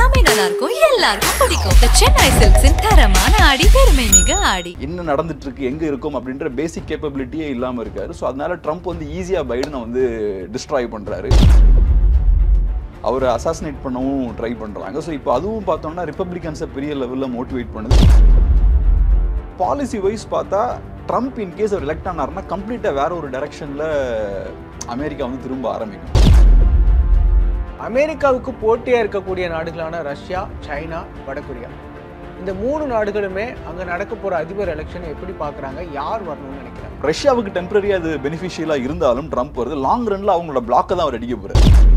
எல்லாமே நல்லா இருக்கும் எல்லாருக்கும் பிடிக்கும் த சென்னை சில்க்ஸின் தரமான ஆடி பெருமை மிக ஆடி என்ன நடந்துட்டு இருக்கு எங்க இருக்கும் அப்படின்ற பேசிக் கேப்பபிலிட்டியே இல்லாம இருக்காரு ஸோ அதனால ட்ரம்ப் வந்து ஈஸியா பைடனை வந்து டிஸ்ட்ராய் பண்றாரு அவரை அசாசினேட் பண்ணவும் ட்ரை பண்ணுறாங்க ஸோ இப்போ அதுவும் பார்த்தோம்னா ரிப்பப்ளிகன்ஸை பெரிய லெவலில் மோட்டிவேட் பண்ணுது பாலிசி வைஸ் பார்த்தா ட்ரம்ப் இன்கேஸ் அவர் எலெக்ட் ஆனார்னா கம்ப்ளீட்டாக வேற ஒரு டைரக்ஷனில் அமெரிக்கா வந்து திரும்ப ஆரம்பிக்கும் அமெரிக்காவுக்கு போட்டியாக இருக்கக்கூடிய நாடுகளான ரஷ்யா சைனா வடகொரியா இந்த மூணு நாடுகளுமே அங்கே நடக்க போகிற அதிபர் எலெக்ஷன் எப்படி பார்க்குறாங்க யார் வரணும்னு நினைக்கிறாங்க ரஷ்யாவுக்கு டெம்பரரியாக அது பெனிஃபிஷியலாக இருந்தாலும் ட்ரம்ப் வருது லாங் ரன்ல அவங்களோட பிளாக்கை தான் அவர் அடிக்க போகிறார்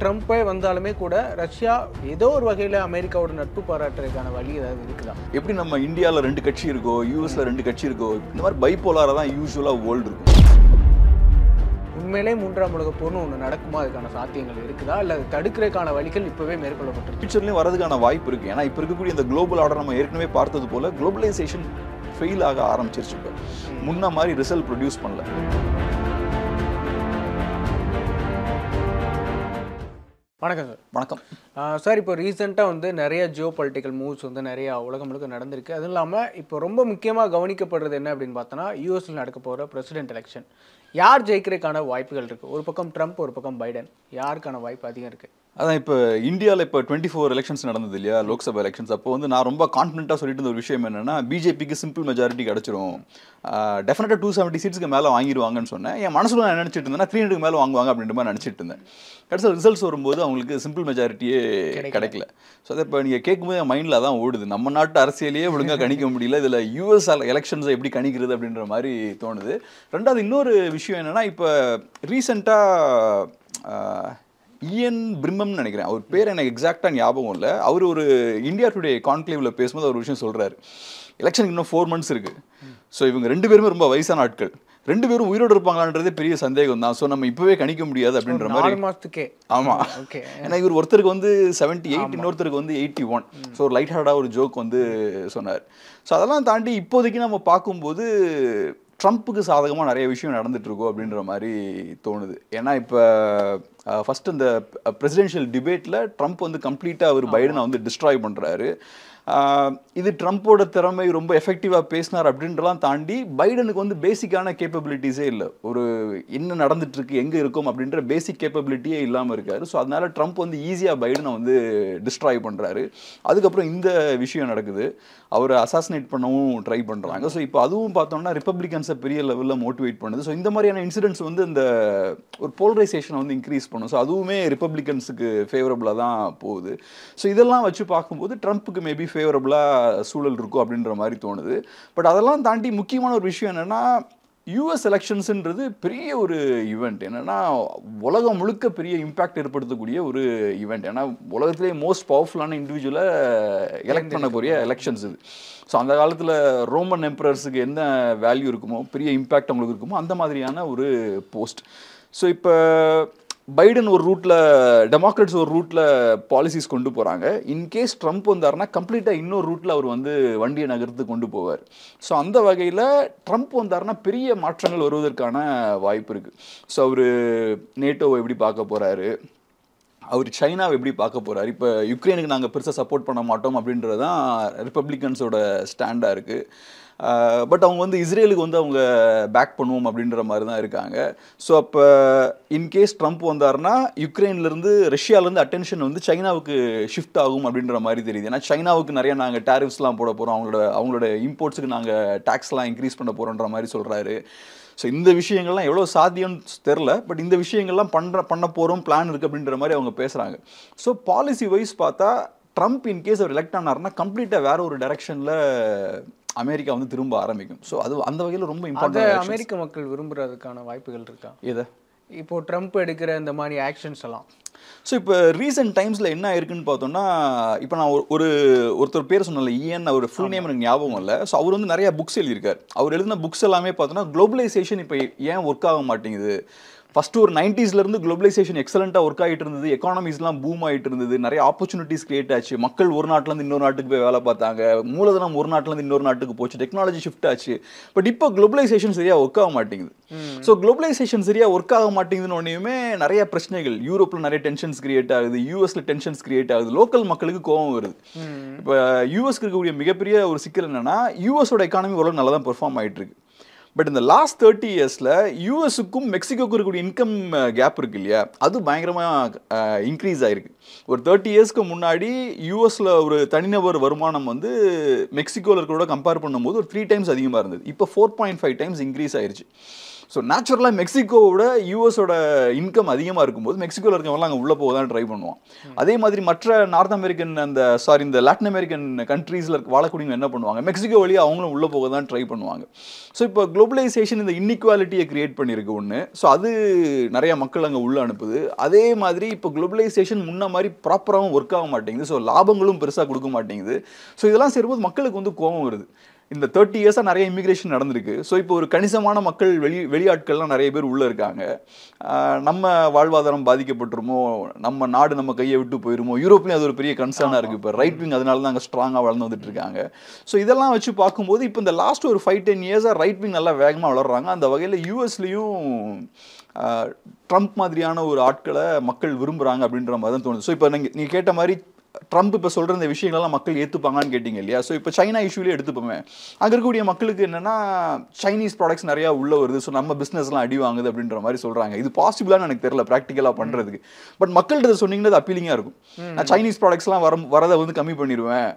ட்ரம்ப்பே வந்தாலுமே கூட ரஷ்யா ஏதோ ஒரு வகையில் அமெரிக்காவோட நட்பு பாராட்டுறதுக்கான வழி ஏதாவது இருக்குதா எப்படி நம்ம இந்தியாவில் ரெண்டு கட்சி இருக்கோ யூஎஸில் ரெண்டு கட்சி இருக்கோ இந்த மாதிரி பைப்போலாராக தான் யூஸ்வலாக வேர்ல்டு இருக்கும் உண்மையிலே மூன்றாம் உலக போர்னு ஒன்று நடக்குமா அதுக்கான சாத்தியங்கள் இருக்குதா இல்லை தடுக்கிறதுக்கான வழிகள் இப்போவே மேற்கொள்ளப்பட்டு ஃபியூச்சர்லேயும் வரதுக்கான வாய்ப்பு இருக்குது ஏன்னா இப்போ இருக்கக்கூடிய இந்த குளோபல் ஆர்டர் நம்ம ஏற்கனவே பார்த்தது போல் குளோபலைசேஷன் ஃபெயில் ஆக ஆரம்பிச்சிருச்சு இப்போ முன்ன மாதிரி ரிசல்ட் ப்ரொடியூஸ் பண்ணல வணக்கம் சார் வணக்கம் சார் இப்போ ரீசெண்டாக வந்து நிறைய ஜியோ பொலிட்டிக்கல் மூவ்ஸ் வந்து நிறையா உலகம் முழுக்க நடந்திருக்கு அதுவும் இல்லாமல் இப்போ ரொம்ப முக்கியமாக கவனிக்கப்படுறது என்ன அப்படின்னு பார்த்தோன்னா யூஎஸில் நடக்க போகிற பிரசிடென்ட் எலெக்ஷன் யார் ஜெயிக்கிறதுக்கான வாய்ப்புகள் இருக்குது ஒரு பக்கம் ட்ரம்ப் ஒரு பக்கம் பைடன் யாருக்கான வாய்ப்பு அதிகம் இருக்குது அதான் இப்போ இந்தியாவில் இப்போ டுவெண்ட்டி ஃபோர் எலெக்ஷன்ஸ் நடந்தது இல்லையா லோக்சபா எலெக்ஷன்ஸ் அப்போ வந்து நான் ரொம்ப கான்ஃபிடென்ட்டாக சொல்லிட்டு இருந்த ஒரு விஷயம் என்னென்னா பிஜேபிக்கு சிம்பிள் மெஜாரிட்டி கிடச்சிரும் டெஃபினட்டாக டூ செவன்ட்டி சீட்ஸ்க்கு மேலே வாங்கிடுவாங்கன்னு சொன்னேன் என் மனசில் நான் நினச்சிட்டு இருந்தேன்னா த்ரீ ஹண்ட்ரட் மேலே வாங்குவாங்க அப்படின்ற மாதிரி நினச்சிட்டு இருந்தேன் கடைசியில் ரிசல்ட்ஸ் வரும்போது அவங்களுக்கு சிம்பிள் மெஜாரிட்டியே கிடைக்கல ஸோ அதை இப்போ நீங்கள் கேட்கும்போது என் மைண்டில் தான் ஓடுது நம்ம நாட்டு அரசியலையே ஒழுங்காக கணிக்க முடியல இதில் யூஎஸ் எலெக்ஷன்ஸை எப்படி கணிக்கிறது அப்படின்ற மாதிரி தோணுது ரெண்டாவது இன்னொரு விஷயம் என்னென்னா இப்போ ரீசெண்டாக இஎன் பிரிம்மம்னு நினைக்கிறேன் அவர் பேர் எனக்கு எக்ஸாக்டாக ஞாபகம் இல்லை அவர் ஒரு இந்தியா டுடே கான்க்ளேவில் பேசும்போது ஒரு விஷயம் சொல்கிறாரு எலெக்ஷனுக்கு இன்னும் ஃபோர் மந்த்ஸ் இருக்குது ஸோ இவங்க ரெண்டு பேருமே ரொம்ப வயசான ஆட்கள் ரெண்டு பேரும் உயிரோடு இருப்பாங்களான்றதே பெரிய சந்தேகம் தான் ஸோ நம்ம இப்போவே கணிக்க முடியாது அப்படின்ற மாதிரி மாதத்துக்கே ஆமாம் ஓகே ஏன்னா இவர் ஒருத்தருக்கு வந்து செவன்ட்டி எயிட் இன்னொருத்தருக்கு வந்து எயிட்டி ஒன் ஸோ ஒரு லைட் ஹார்டாக ஒரு ஜோக் வந்து சொன்னார் ஸோ அதெல்லாம் தாண்டி இப்போதைக்கு நம்ம பார்க்கும்போது ட்ரம்ப்புக்கு சாதகமாக நிறைய விஷயம் நடந்துகிட்ருக்கோ அப்படின்ற மாதிரி தோணுது ஏன்னா இப்போ ஃபஸ்ட் இந்த ப்ரெசிடென்ஷியல் டிபேட்டில் ட்ரம்ப் வந்து கம்ப்ளீட்டாக அவர் பைடனை வந்து டிஸ்ட்ராய் பண்ணுறாரு இது ட்ரம்ப்போட திறமை ரொம்ப எஃபெக்டிவாக பேசினார் அப்படின்றலாம் தாண்டி பைடனுக்கு வந்து பேசிக்கான கேப்பபிலிட்டிஸே இல்லை ஒரு என்ன நடந்துட்டுருக்கு எங்கே இருக்கும் அப்படின்ற பேசிக் கேப்பபிலிட்டியே இல்லாமல் இருக்கார் ஸோ அதனால் ட்ரம்ப் வந்து ஈஸியாக பைடனை வந்து டிஸ்ட்ராய் பண்ணுறாரு அதுக்கப்புறம் இந்த விஷயம் நடக்குது அவரை அசாசினேட் பண்ணவும் ட்ரை பண்ணுறாங்க ஸோ இப்போ அதுவும் பார்த்தோம்னா ரிப்பப்ளிகன்ஸை பெரிய லெவலில் மோட்டிவேட் பண்ணுது ஸோ இந்த மாதிரியான இன்சிடென்ட்ஸ் வந்து இந்த ஒரு போலரைசேஷனை வந்து இன்க்ரீஸ் பண்ணும் ஸோ அதுவுமே ரிப்பப்ளிகன்ஸுக்கு ஃபேவரபுளாக தான் போகுது ஸோ இதெல்லாம் வச்சு பார்க்கும்போது ட்ரம்ப்புக்கு மேபி ஃபேவரபுளாக சூழல் இருக்கும் அப்படின்ற மாதிரி தோணுது பட் அதெல்லாம் தாண்டி முக்கியமான ஒரு விஷயம் என்னென்னா யூஎஸ் எலெக்ஷன்ஸுன்றது பெரிய ஒரு ஈவெண்ட் என்னென்னா உலகம் முழுக்க பெரிய இம்பேக்ட் ஏற்படுத்தக்கூடிய ஒரு ஈவெண்ட் ஏன்னா உலகத்திலே மோஸ்ட் பவர்ஃபுல்லான இண்டிவிஜுவலை எலெக்ட் பண்ணக்கூடிய எலெக்ஷன்ஸ் இது ஸோ அந்த காலத்தில் ரோமன் எம்பரர்ஸுக்கு என்ன வேல்யூ இருக்குமோ பெரிய இம்பேக்ட் அவங்களுக்கு இருக்குமோ அந்த மாதிரியான ஒரு போஸ்ட் ஸோ இப்போ பைடன் ஒரு ரூட்டில் டெமோக்ராட்ஸ் ஒரு ரூட்டில் பாலிசிஸ் கொண்டு போகிறாங்க இன்கேஸ் ட்ரம்ப் வந்தார்னா கம்ப்ளீட்டாக இன்னொரு ரூட்டில் அவர் வந்து வண்டியை நகர்த்து கொண்டு போவார் ஸோ அந்த வகையில் ட்ரம்ப் வந்தார்னா பெரிய மாற்றங்கள் வருவதற்கான வாய்ப்பு இருக்குது ஸோ அவர் நேட்டோவை எப்படி பார்க்க போகிறாரு அவர் சைனாவை எப்படி பார்க்க போகிறார் இப்போ யுக்ரைனுக்கு நாங்கள் பெருசாக சப்போர்ட் பண்ண மாட்டோம் அப்படின்றது தான் ரிப்பப்ளிகன்ஸோட ஸ்டாண்டாக இருக்குது பட் அவங்க வந்து இஸ்ரேலுக்கு வந்து அவங்க பேக் பண்ணுவோம் அப்படின்ற மாதிரி தான் இருக்காங்க ஸோ அப்போ இன்கேஸ் ட்ரம்ப் வந்தார்னா யுக்ரைன்லேருந்து ரஷ்யாவிலேருந்து அட்டென்ஷன் வந்து சைனாவுக்கு ஷிஃப்ட் ஆகும் அப்படின்ற மாதிரி தெரியுது ஏன்னா சைனாவுக்கு நிறையா நாங்கள் டேரிஃப்ஸ்லாம் போட போகிறோம் அவங்களோட அவங்களோட இம்போர்ட்ஸுக்கு நாங்கள் டேக்ஸ்லாம் இன்க்ரீஸ் பண்ண போகிறோன்ற மாதிரி சொல்கிறாரு ஸோ இந்த விஷயங்கள்லாம் எவ்வளோ சாத்தியம்னு தெரில பட் இந்த விஷயங்கள்லாம் பண்ணுற பண்ண போகிறோம் பிளான் இருக்குது அப்படின்ற மாதிரி அவங்க பேசுகிறாங்க ஸோ பாலிசி வைஸ் பார்த்தா ட்ரம்ப் இன்கேஸ் அவர் எலெக்ட் ஆனார்னா கம்ப்ளீட்டாக வேறு ஒரு டெரெக்ஷனில் அமெரிக்கா வந்து திரும்ப ஆரம்பிக்கும் ஸோ அது அந்த வகையில் ரொம்ப இம்பார்ட்டன் அமெரிக்க மக்கள் விரும்புகிறதுக்கான வாய்ப்புகள் இருக்கா இதை இப்போ ட்ரம்ப் எடுக்கிற இந்த மாதிரி ஆக்ஷன்ஸ் எல்லாம் ஸோ இப்போ ரீசெண்ட் டைம்ஸில் என்ன ஆயிருக்குன்னு பார்த்தோம்னா இப்போ நான் ஒரு ஒருத்தர் பேர் சொன்னல இஎன் அவர் ஃபுல் நேம் எனக்கு ஞாபகம் இல்லை ஸோ அவர் வந்து நிறையா புக்ஸ் எழுதியிருக்கார் அவர் எழுதின புக்ஸ் எல்லாமே பார்த்தோன்னா குளோபலைசேஷன் இப்போ ஏன் ஒர்க் ஆக மாட்டேங்குது ஃபஸ்ட்டு ஒரு இருந்து குளோபலைசேஷன் எக்ஸலண்ட்டாக ஒர்க் ஆகிட்டு இருந்தது எக்கானமிஸ்லாம் பூம் ஆகிட்டு இருந்தது நிறைய ஆப்பர்ச்சுனிட்டிஸ் கிரியேட் ஆச்சு மக்கள் ஒரு நாட்டிலேருந்து இன்னொரு நாட்டுக்கு போய் வேலை பார்த்தாங்க மூலதனம் ஒரு நாட்டிலேருந்து இன்னொரு நாட்டுக்கு போச்சு டெக்னாலஜி ஷிஃப்ட் ஆச்சு பட் இப்போ குளோபலைசேஷன் சரியாக ஒர்க் ஆக மாட்டேங்குது ஸோ குளோபலைசேஷன் சரியாக ஒர்க் ஆக மாட்டேங்குதுன்னு ஒன்றையுமே நிறைய பிரச்சனைகள் யூரோப்பில் நிறைய டென்ஷன்ஸ் கிரியேட் ஆகுது யூஎஸில் டென்ஷன்ஸ் கிரியேட் ஆகுது லோக்கல் மக்களுக்கு கோவம் வருது இப்போ யூஎஸ்க்கு இருக்கக்கூடிய மிகப்பெரிய ஒரு சிக்கல் என்னன்னா யூஎஸோட எக்கானமி ஓரளவு நல்லா தான் பெர்ஃபார்ம் ஆகிட்டு இருக்கு பட் இந்த லாஸ்ட் தேர்ட்டி இயர்ஸில் யூஎஸுக்கும் மெக்சிகோக்கும் இருக்கக்கூடிய இன்கம் கேப் uh, இருக்கு இல்லையா அது பயங்கரமாக இன்க்ரீஸ் uh, ஆகிருக்கு ஒரு தேர்ட்டி இயர்ஸ்க்கு முன்னாடி யூஎஸில் ஒரு தனிநபர் வருமானம் வந்து மெக்சிகோவில் இருக்கிறோட கம்பேர் பண்ணும்போது ஒரு த்ரீ டைம்ஸ் அதிகமாக இருந்தது இப்போ four point five times increase ஆயிடுச்சு ஸோ நேச்சுரலாக மெக்சிகோவோட யூஎஸோட இன்கம் அதிகமாக இருக்கும்போது மெக்சிகோவில் இருக்கவங்களாம் அங்கே உள்ளே போக தான் ட்ரை பண்ணுவோம் அதே மாதிரி மற்ற நார்த் அமெரிக்கன் அந்த சாரி இந்த லாட்டின் அமெரிக்கன் கண்ட்ரீஸில் வாழக்கூடியவங்க என்ன பண்ணுவாங்க மெக்சிகோ வழியாக அவங்களும் உள்ளே போக தான் ட்ரை பண்ணுவாங்க ஸோ இப்போ குளோபலைசேஷன் இந்த இன்னிக்வாலிட்டியை கிரியேட் பண்ணியிருக்கு ஒன்று ஸோ அது நிறையா மக்கள் அங்கே உள்ளே அனுப்புது அதே மாதிரி இப்போ குளோபலைசேஷன் முன்ன மாதிரி ப்ராப்பராகவும் ஒர்க் ஆக மாட்டேங்குது ஸோ லாபங்களும் பெருசாக கொடுக்க மாட்டேங்குது ஸோ இதெல்லாம் சேரும்போது மக்களுக்கு வந்து கோபம் வருது இந்த தேர்ட்டி இயர்ஸாக நிறைய இமிக்ரேஷன் நடந்திருக்கு ஸோ இப்போ ஒரு கணிசமான மக்கள் வெளி வெளியாட்கள்லாம் நிறைய பேர் உள்ளே இருக்காங்க நம்ம வாழ்வாதாரம் பாதிக்கப்பட்டுருமோ நம்ம நாடு நம்ம கையை விட்டு போயிருமோ யூரோப்லேயும் அது ஒரு பெரிய கன்சர்னாக இருக்குது இப்போ ரைட் விங் அதனால தான் அங்கே ஸ்ட்ராங்காக வளர்ந்து வந்துட்டு இருக்காங்க ஸோ இதெல்லாம் வச்சு பார்க்கும்போது இப்போ இந்த லாஸ்ட் ஒரு ஃபைவ் டென் இயர்ஸாக ரைட் விங் நல்லா வேகமாக வளர்கிறாங்க அந்த வகையில் யூஎஸ்லேயும் ட்ரம்ப் மாதிரியான ஒரு ஆட்களை மக்கள் விரும்புகிறாங்க அப்படின்ற மாதிரி தான் தோணுது ஸோ இப்போ நீங்கள் நீங்கள் கேட்ட மாதிரி ட்ரம்ப் இப்போ சொல்கிற இந்த விஷயங்கள்லாம் மக்கள் ஏற்றுப்பாங்கன்னு கேட்டிங்க இல்லையா ஸோ இப்போ சைனா இஷ்யூலே எடுத்துப்போமே அங்கே இருக்கக்கூடிய மக்களுக்கு என்னென்னா சைனீஸ் ப்ராடக்ட்ஸ் நிறையா உள்ள வருது ஸோ நம்ம பிஸ்னஸ்லாம் அடி வாங்குது அப்படின்ற மாதிரி சொல்கிறாங்க இது பாசிபிளானு எனக்கு தெரியல ப்ராக்டிக்கலாக பண்ணுறதுக்கு பட் மக்கள்கிட்ட சொன்னீங்கன்னா அது அப்பீலிங்காக இருக்கும் நான் சைனீஸ் ப்ராடக்ட்ஸ்லாம் வர வரதை வந்து கம்மி பண்ணிடுவேன்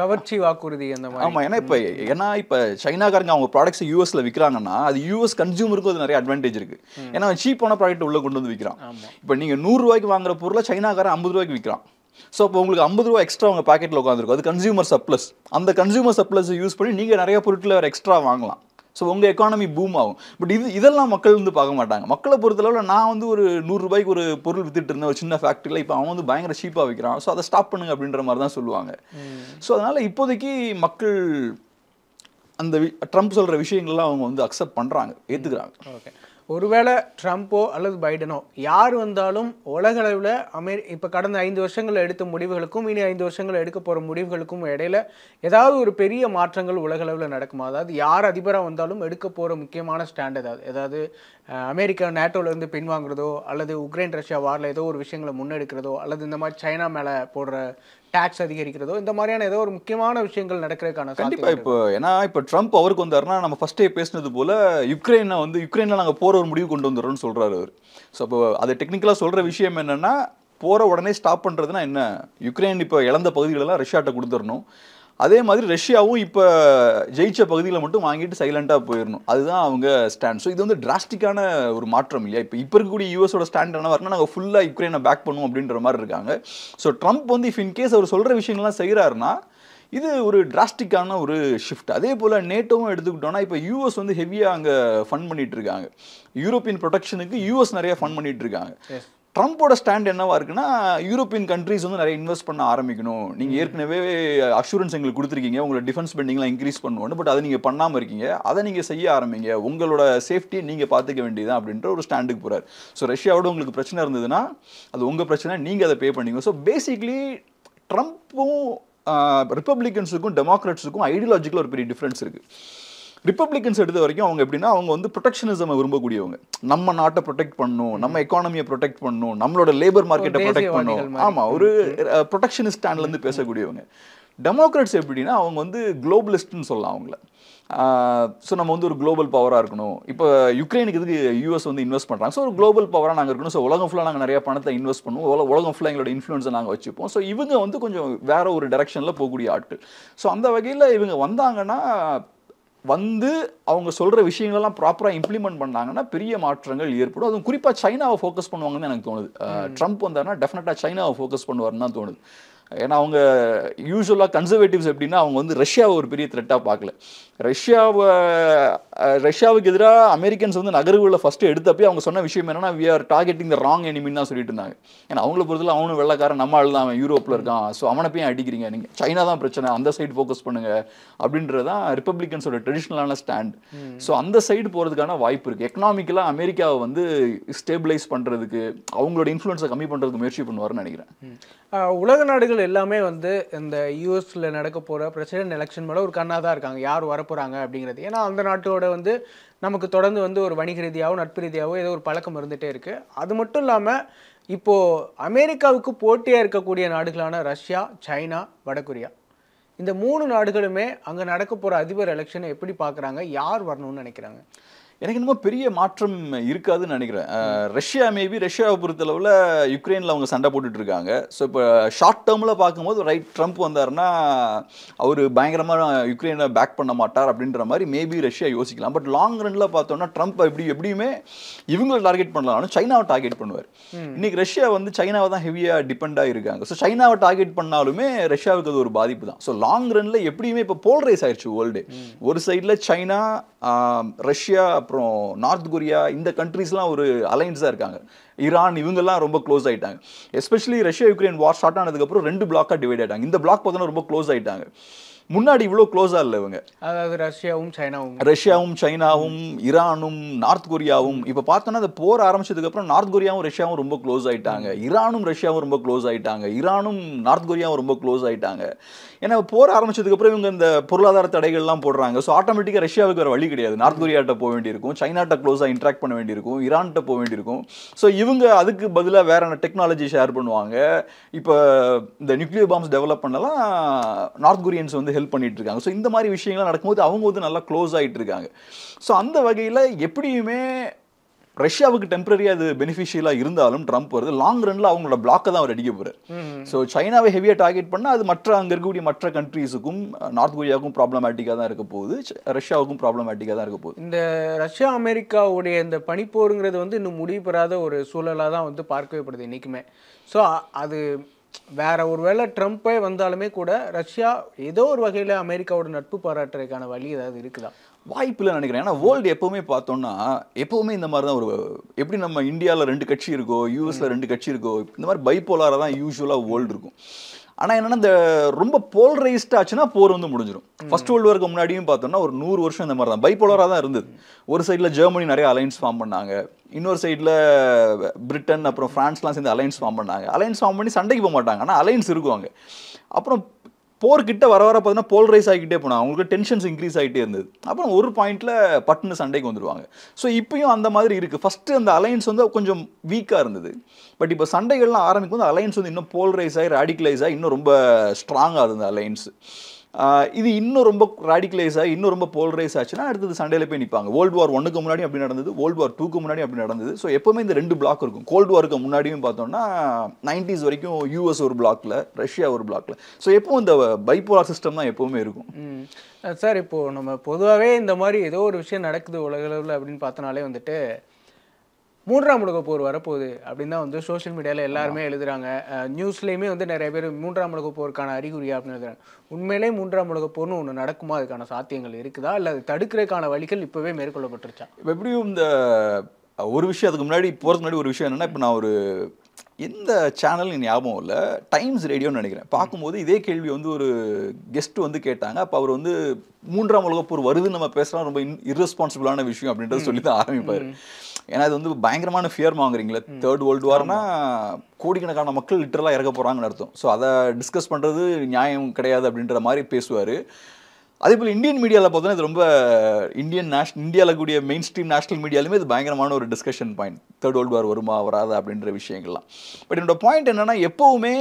கவர்ச்சி வாக்குறுதி அந்த மாதிரி ஆமாம் ஏன்னா இப்போ ஏன்னா இப்போ சைனாக்காரங்க அவங்க ப்ராடக்ட்ஸ் யூஎஸில் விற்கிறாங்கன்னா அது யூஎஸ் கன்சியூமருக்கும் அது நிறைய அட்வான்டேஜ் இருக்குது ஏன்னா சீப்பான ப்ராடக்ட் உள்ளே கொண்டு வந்து விற்கிறான் இப்போ நீங்கள் நூறுரூவாய்க்கு வாங்குற பொருளை சைனாக்காரன் ஐம்பது ரூபாய்க்கு விற்கிறான் ஸோ இப்போ உங்களுக்கு ஐம்பது ரூபா எக்ஸ்ட்ரா உங்கள் பேக்கெட்டில் உட்காந்துருக்கும் அது கன்சியூமர் சப்ளஸ் அந்த கன்சியூமர் சப்ளஸை யூஸ் பண்ணி நீங்கள் நிறைய பொருட்களை வேறு எக்ஸ்ட்ரா வாங்கலாம் ஸோ உங்கள் எக்கானமி பூம் ஆகும் பட் இது இதெல்லாம் மக்கள் வந்து பார்க்க மாட்டாங்க மக்களை பொறுத்தளவில் நான் வந்து ஒரு நூறுரூபாய்க்கு ஒரு பொருள் வித்துட்டு இருந்தேன் ஒரு சின்ன ஃபேக்ட்ரியில் இப்போ அவன் வந்து பயங்கர சீப்பாக வைக்கிறான் ஸோ அதை ஸ்டாப் பண்ணுங்க அப்படின்ற மாதிரி தான் சொல்லுவாங்க ஸோ அதனால் இப்போதைக்கு மக்கள் அந்த ட்ரம்ப் சொல்கிற விஷயங்கள்லாம் அவங்க வந்து அக்செப்ட் பண்ணுறாங்க ஏற்றுக்கிறாங்க ஓகே ஒருவேளை ட்ரம்ப்போ அல்லது பைடனோ யார் வந்தாலும் உலகளவில் அமெரி இப்போ கடந்த ஐந்து வருஷங்கள் எடுத்த முடிவுகளுக்கும் இனி ஐந்து வருஷங்கள் எடுக்க போகிற முடிவுகளுக்கும் இடையில ஏதாவது ஒரு பெரிய மாற்றங்கள் உலகளவில் நடக்குமா அதாவது யார் அதிபராக வந்தாலும் எடுக்க போகிற முக்கியமான ஸ்டாண்ட் ஏதாவது ஏதாவது அமெரிக்கா நேட்டோலேருந்து பின்வாங்குறதோ அல்லது உக்ரைன் ரஷ்யா வாரில் ஏதோ ஒரு விஷயங்களை முன்னெடுக்கிறதோ அல்லது இந்த மாதிரி சைனா மேலே போடுற டேக்ஸ் அதிகரிக்கிறதோ இந்த மாதிரியான ஏதோ ஒரு முக்கியமான விஷயங்கள் நடக்கிறதுக்கான கண்டிப்பா இப்போ ஏன்னா இப்ப ட்ரம்ப் அவருக்கு வந்தாருன்னா நம்ம ஃபர்ஸ்டே பேசினது போல யுக்ரைனை வந்து யுக்ரைனில் நாங்கள் போற ஒரு முடிவு கொண்டு வந்துடும் சொல்றாரு அவர் ஸோ அப்போ அது டெக்னிக்கலாக சொல்ற விஷயம் என்னன்னா போற உடனே ஸ்டாப் பண்றதுன்னா என்ன யுக்ரைன் இப்போ இழந்த பகுதிகளெல்லாம் ரஷ்யாட்ட கொடுத்துடணும் அதே மாதிரி ரஷ்யாவும் இப்போ ஜெயிச்ச பகுதியில் மட்டும் வாங்கிட்டு சைலண்ட்டாக போயிடணும் அதுதான் அவங்க ஸ்டாண்ட் ஸோ இது வந்து டிராஸ்டிக்கான ஒரு மாற்றம் இல்லையா இப்போ இப்போ இருக்கக்கூடிய யூஎஸோட ஸ்டாண்ட் என்ன வரணும் நாங்கள் ஃபுல்லாக யுக்ரைனை பேக் பண்ணுவோம் அப்படின்ற மாதிரி இருக்காங்க ஸோ ட்ரம்ப் வந்து இஃப் இன்கேஸ் அவர் சொல்கிற விஷயங்கள்லாம் செய்கிறாருன்னா இது ஒரு டிராஸ்டிக்கான ஒரு ஷிஃப்ட் அதே போல் நேட்டோவும் எடுத்துக்கிட்டோம்னா இப்போ யூஎஸ் வந்து ஹெவியாக அங்கே ஃபண்ட் பண்ணிகிட்டு இருக்காங்க யூரோப்பியன் ப்ரொடெக்ஷனுக்கு யூஎஸ் நிறைய ஃபண்ட் பண்ணிகிட்டு இருக்காங்க ட்ரம்ப்போட ஸ்டாண்ட் என்னவா இருக்குன்னா யூரோப்பியன் கண்ட்ரிஸ் வந்து நிறைய இன்வெஸ்ட் பண்ண ஆரம்பிக்கணும் நீங்கள் ஏற்கனவே அஷூரன்ஸ் எங்களுக்கு கொடுத்துருக்கீங்க உங்களோட டிஃபென்ஸ் ஸ்பெண்டிங்லாம் இன்க்ரீஸ் பண்ணுவோம் பட் அதை நீங்கள் பண்ணாமல் இருக்கீங்க அதை நீங்கள் செய்ய ஆரம்பிங்க உங்களோட சேஃப்டி நீங்கள் பார்த்துக்க வேண்டியதான் அப்படின்ற ஒரு ஸ்டாண்டுக்கு போகிறார் ஸோ ரஷ்யாவோட உங்களுக்கு பிரச்சனை இருந்ததுன்னா அது உங்கள் பிரச்சனை நீங்கள் அதை பே பண்ணிங்க ஸோ பேசிக்லி ட்ரம்ப்பும் ரிப்பப்ளிகன்ஸுக்கும் டெமோக்ராட்ஸுக்கும் ஐடியாலஜிக்கில் ஒரு பெரிய டிஃப்ரென்ஸ் இருக்குது ரிப்பப்ளிகன்ஸ் எடுத்த வரைக்கும் அவங்க எப்படின்னா அவங்க வந்து ப்ரொடெக்ஷனிசம் விரும்பக்கூடியவங்க நம்ம நாட்டை ப்ரொடெக்ட் பண்ணும் நம்ம எக்கானமியை ப்ரொடெக்ட் பண்ணும் நம்மளோட லேபர் மார்க்கெட்டை ப்ரொடெக்ட் பண்ணும் ஆமாம் ஒரு ப்ரொடெக்ஷனிஸ்ட் ஸ்டாண்ட்லேருந்து பேசக்கூடியவங்க டெமோக்ராட்ஸ் எப்படின்னா அவங்க வந்து குளோபலிஸ்ட்னு சொல்லலாம் அவங்கள ஸோ நம்ம வந்து ஒரு குளோபல் பவராக இருக்கணும் இப்போ யுக்ரைனுக்கு இதுக்கு யூஎஸ் வந்து இன்வெஸ்ட் பண்ணுறாங்க ஸோ ஒரு குளோபல் பவராக நாங்கள் இருக்கணும் ஸோ உலகம் ஃபுல்லாக நாங்கள் நிறைய பணத்தை இன்வெஸ்ட் பண்ணுவோம் உலகம் ஃபுல்லாக எங்களோட இன்ஃப்ளூன்ஸை நாங்கள் வச்சுப்போம் ஸோ இவங்க வந்து கொஞ்சம் வேற ஒரு டெரெக்ஷனில் போகக்கூடிய ஆட்கள் ஸோ அந்த வகையில் இவங்க வந்தாங்கன்னா வந்து அவங்க சொல்கிற விஷயங்கள்லாம் ப்ராப்பராக இம்ப்ளிமெண்ட் பண்ணாங்கன்னா பெரிய மாற்றங்கள் ஏற்படும் அதுவும் குறிப்பாக சைனாவை ஃபோக்கஸ் பண்ணுவாங்கன்னு எனக்கு தோணுது ட்ரம்ப் வந்தாருன்னா டெஃபினட்டாக சைனாவை ஃபோக்கஸ் பண்ணுவார்னு தான் தோணுது ஏன்னா அவங்க யூஸ்வலாக கன்சர்வேட்டிவ்ஸ் எப்படின்னா அவங்க வந்து ரஷ்யாவை ஒரு பெரிய த்ரெட்டாக பார்க்கல ரஷ்யாவை ரஷ்யாவுக்கு எதிராக அமெரிக்கன்ஸ் வந்து நகர்வுகளை ஃபஸ்ட்டு எடுத்தப்பே அவங்க சொன்ன விஷயம் என்னன்னா we are targeting the wrong எனிமின்னு தான் சொல்லிட்டு இருந்தாங்க ஏன்னா அவங்கள பொறுத்தல அவனும் வெள்ளக்காரன் நம்ம ஆள் தான் அவன் யூரோப்பில் இருக்கான் ஸோ அவனை போய் அடிக்கிறீங்க நீங்கள் சைனா தான் பிரச்சனை அந்த சைடு ஃபோக்கஸ் பண்ணுங்க அப்படின்றது தான் ரிப்பப்ளிகன்ஸோட ட்ரெடிஷ்னலான ஸ்டாண்ட் ஸோ அந்த சைடு போகிறதுக்கான வாய்ப்பு இருக்குது எக்கனாமிக்கலாக அமெரிக்காவை வந்து ஸ்டேபிளைஸ் பண்ணுறதுக்கு அவங்களோட இன்ஃப்ளூன்ஸை கம்மி பண்ணுறதுக்கு முயற்சி பண்ணுவார்னு நினைக்கிறேன் உலக நாடுகள் எல்லாமே வந்து இந்த யூஎஸில் நடக்க போகிற பிரசிடென்ட் எலெக்ஷன் மேலே ஒரு கண்ணாக தான் இருக்காங்க யார் வரப்போகிறாங்க அப்படிங்கிறது ஏன்னா அந்த நாட்டோட கூட வந்து நமக்கு தொடர்ந்து வந்து ஒரு வணிக ரீதியாகவும் நட்பு ரீதியாகவும் ஏதோ ஒரு பழக்கம் இருந்துகிட்டே இருக்குது அது மட்டும் இல்லாமல் இப்போது அமெரிக்காவுக்கு போட்டியாக இருக்கக்கூடிய நாடுகளான ரஷ்யா சைனா வடகொரியா இந்த மூணு நாடுகளுமே அங்கே நடக்க போகிற அதிபர் எலெக்ஷனை எப்படி பார்க்குறாங்க யார் வரணும்னு நினைக்கிறாங்க எனக்கு என்னமோ பெரிய மாற்றம் இருக்காதுன்னு நினைக்கிறேன் ரஷ்யா மேபி ரஷ்யாவை பொறுத்தளவில் யுக்ரைனில் அவங்க சண்டை போட்டுட்டு இருக்காங்க ஸோ இப்போ ஷார்ட் டேர்மில் பார்க்கும்போது ரைட் ட்ரம்ப் வந்தாருன்னா அவர் பயங்கரமாக யுக்ரைனை பேக் பண்ண மாட்டார் அப்படின்ற மாதிரி மேபி ரஷ்யா யோசிக்கலாம் பட் லாங் ரன்ல பார்த்தோம்னா ட்ரம்ப் எப்படி எப்படியுமே இவங்களை டார்கெட் பண்ணலாம்னு சைனாவை டார்கெட் பண்ணுவார் இன்றைக்கி ரஷ்யா வந்து சைனாவை தான் ஹெவியாக டிபெண்டாக இருக்காங்க ஸோ சைனாவை டார்கெட் பண்ணாலுமே ரஷ்யாவுக்கு அது ஒரு பாதிப்பு தான் ஸோ லாங் ரன்ல எப்படியுமே இப்போ போல்ரைஸ் ஆயிடுச்சு வேர்ல்டு ஒரு சைடில் சைனா ரஷ்யா அப்புறம் நார்த் கொரியா இந்த கண்ட்ரீஸ்லாம் ஒரு அலைன்ஸாக இருக்காங்க ஈரான் இவங்கெல்லாம் ரொம்ப க்ளோஸ் ஆகிட்டாங்க especially Russia Ukraine war start ஆனதுக்கப்புறம் ரெண்டு பிளாக்காக டிவைட் ஆகிட்டாங்க இந்த பிளாக் பார்த்தோன்னா ரொம்ப க்ளோஸ் ஆகிட்டாங்க முன்னாடி இவ்வளோ க்ளோஸா இல்லை இவங்க அதாவது ரஷ்யாவும் சைனாவும் ரஷ்யாவும் சைனாவும் ஈரானும் நார்த் கொரியாவும் இப்போ பார்த்தோன்னா அந்த போர் ஆரம்பிச்சதுக்கப்புறம் நார்த் கொரியாவும் ரஷ்யாவும் ரொம்ப க்ளோஸ் ஆகிட்டாங்க ஈரானும் ரஷ்யாவும் ரொம்ப க்ளோஸ் ஆகிட்டாங்க ஈரானும் நார்த் கொரியாவும் ரொம்ப க்ளோஸ் ஆகிட்டாங்க ஏன்னா போர் ஆரம்பிச்சதுக்கப்புறம் இவங்க இந்த பொருளாதார தடைகள்லாம் போடுறாங்க ஸோ ஆட்டோமேட்டிக்காக ரஷ்யாவுக்கு வேறு வழி கிடையாது நார்த் கொரியாட்ட போக வேண்டியிருக்கும் சைனாட்ட க்ளோஸாக இன்ட்ராக்ட் பண்ண வேண்டியிருக்கும் ஈரான்கிட்ட போக வேண்டியிருக்கும் ஸோ இவங்க அதுக்கு பதிலாக வேற டெக்னாலஜி ஷேர் பண்ணுவாங்க இப்போ இந்த நியூக்ளியர் பாம்ஸ் டெவலப் பண்ணலாம் நார்த் கொரியன்ஸ் வந்து ஹெல்ப் பண்ணிட்டு இருக்காங்க ஸோ இந்த மாதிரி விஷயங்கள்லாம் நடக்கும்போது அவங்க வந்து நல்லா க்ளோஸ் ஆகிட்டு இருக்காங்க ஸோ அந்த வகையில் எப்படியுமே ரஷ்யாவுக்கு டெம்பரரியாக அது பெனிஃபிஷியலாக இருந்தாலும் ட்ரம்ப் வருது லாங் ரனில் அவங்களோட பிளாக்கை தான் அவர் அடிக்க போகிறார் ஸோ சைனாவை ஹெவியாக டார்கெட் பண்ணால் அது மற்ற அங்கே இருக்கக்கூடிய மற்ற கண்ட்ரீஸுக்கும் நார்த் கொரியாவுக்கும் ப்ராப்ளமேட்டிக்காக தான் இருக்க போகுது ரஷ்யாவுக்கும் ப்ராப்ளமேட்டிக்காக தான் இருக்க போகுது இந்த ரஷ்யா அமெரிக்காவுடைய இந்த பனிப்போருங்கிறது வந்து இன்னும் முடிவு பெறாத ஒரு சூழலாக தான் வந்து பார்க்கவே படுது இன்றைக்குமே ஸோ அது வேற வேளை ட்ரம்ப்பே வந்தாலுமே கூட ரஷ்யா ஏதோ ஒரு வகையில் அமெரிக்காவோட நட்பு பாராட்டுறதுக்கான வழி ஏதாவது இருக்குதா வாய்ப்பில் நினைக்கிறேன் ஏன்னா வேர்ல்டு எப்போவுமே பார்த்தோம்னா எப்போவுமே இந்த மாதிரி தான் ஒரு எப்படி நம்ம இந்தியாவில் ரெண்டு கட்சி இருக்கோ யூஎஸில் ரெண்டு கட்சி இருக்கோ இந்த மாதிரி பைப்போலாராக தான் யூஸ்வலாக வேர்ல்டு இருக்கும் ஆனால் என்னென்னா இந்த ரொம்ப போல்ரைஸ்ட் ஆச்சுன்னா போர் வந்து முடிஞ்சிடும் ஃபர்ஸ்ட் வேர்ல்டு வார்க்கு முன்னாடியும் பார்த்தோம்னா ஒரு நூறு வருஷம் இந்த மாதிரி தான் பைப்போலராக தான் இருந்தது ஒரு சைடில் ஜெர்மனி நிறைய அலைன்ஸ் ஃபார்ம் பண்ணாங்க இன்னொரு சைடில் பிரிட்டன் அப்புறம் ஃப்ரான்ஸ்லாம் சேர்ந்து அலைன்ஸ் ஃபார்ம் பண்ணாங்க அலைன்ஸ் ஃபார்ம் பண்ணி சண்டைக்கு போக மாட்டாங்க ஆனால் அலைன்ஸ் இருக்குவாங்க அப்புறம் போர்கிட்ட வர வர பார்த்தீங்கன்னா போல்ரைஸ் ஆகிக்கிட்டே போனாங்க அவங்களுக்கு டென்ஷன்ஸ் இன்க்ரீஸ் ஆகிட்டே இருந்தது அப்புறம் ஒரு பாயிண்டில் பட்டுன்னு சண்டைக்கு வந்துடுவாங்க ஸோ இப்பயும் அந்த மாதிரி இருக்குது ஃபஸ்ட்டு அந்த அலையன்ஸ் வந்து கொஞ்சம் வீக்காக இருந்தது பட் இப்போ சண்டைகள்லாம் ஆரம்பிக்கும் போது அலையன்ஸ் வந்து இன்னும் போல்ரைஸ் ஆகி ரேடிகலைஸ் ஆகி இன்னும் ரொம்ப ஸ்ட்ராங்காக இருந்தது அலையன்ஸ் இது இன்னும் ரொம்ப ரேடிகலைஸ் ஆகி இன்னும் ரொம்ப போல்ரைஸ் ஆச்சுன்னா அடுத்தது சண்டையில் போய் நிற்பாங்க வேர்ல்டு வார் ஒன்றுக்கு முன்னாடி அப்படி நடந்தது வேர்ல்டு வார் டூக்கு முன்னாடி அப்படி நடந்தது ஸோ எப்போவுமே இந்த ரெண்டு பிளாக் இருக்கும் கோல்டு வாருக்கு முன்னாடியும் பார்த்தோம்னா நைன்டிஸ் வரைக்கும் யூஎஸ் ஒரு பிளாக்கில் ரஷ்யா ஒரு பிளாக்கில் ஸோ எப்பவும் இந்த பைப்போலார் சிஸ்டம் தான் எப்போவுமே இருக்கும் சார் இப்போது நம்ம பொதுவாகவே இந்த மாதிரி ஏதோ ஒரு விஷயம் நடக்குது உலகளவில் அப்படின்னு பார்த்தோனாலே வந்துட்டு மூன்றாம் உலக போர் வரப்போகுது அப்படின்னு தான் வந்து சோஷியல் மீடியாவில் எல்லாருமே எழுதுகிறாங்க நியூஸ்லேயுமே வந்து நிறைய பேர் மூன்றாம் உலக போருக்கான அறிகுறியா அப்படின்னு எழுதுறாங்க உண்மையிலே மூன்றாம் உலக போர்னு ஒன்று நடக்குமா அதுக்கான சாத்தியங்கள் இருக்குதா இல்லை அது தடுக்கிறதுக்கான வழிகள் இப்போவே மேற்கொள்ளப்பட்டுருச்சா இப்போ எப்படியும் இந்த ஒரு விஷயம் அதுக்கு முன்னாடி போகிறதுக்கு முன்னாடி ஒரு விஷயம் என்னென்னா இப்போ நான் ஒரு எந்த சேனல் ஞாபகம் இல்லை டைம்ஸ் ரேடியோன்னு நினைக்கிறேன் பார்க்கும்போது இதே கேள்வி வந்து ஒரு கெஸ்ட் வந்து கேட்டாங்க அப்போ அவர் வந்து மூன்றாம் உலக போர் வருதுன்னு நம்ம பேசுகிறோம் ரொம்ப இன் இர்ரெஸ்பான்சிபிளான விஷயம் அப்படின்றத சொல்லி தான் ஆரம்பிப்பார் ஏன்னா இது வந்து பயங்கரமான ஃபியர் வாங்குறீங்களே தேர்ட் வேர்ல்டு வார்னா கோடிக்கணக்கான மக்கள் லிட்டரலாக இறக்க போகிறாங்கன்னு அர்த்தம் ஸோ அதை டிஸ்கஸ் பண்ணுறது நியாயம் கிடையாது அப்படின்ற மாதிரி பேசுவார் அதே போல் இந்தியன் மீடியாவில் பார்த்தோன்னா இது ரொம்ப இந்தியன் நேஷ் இந்தியாவில் கூடிய மெயின் ஸ்ட்ரீம் நேஷனல் மீடியாலுமே இது பயங்கரமான ஒரு discussion point third world war வருமா வராது அப்படின்ற விஷயங்கள்லாம் பட் என்னோட பாயிண்ட் என்னென்னா எப்போவுமே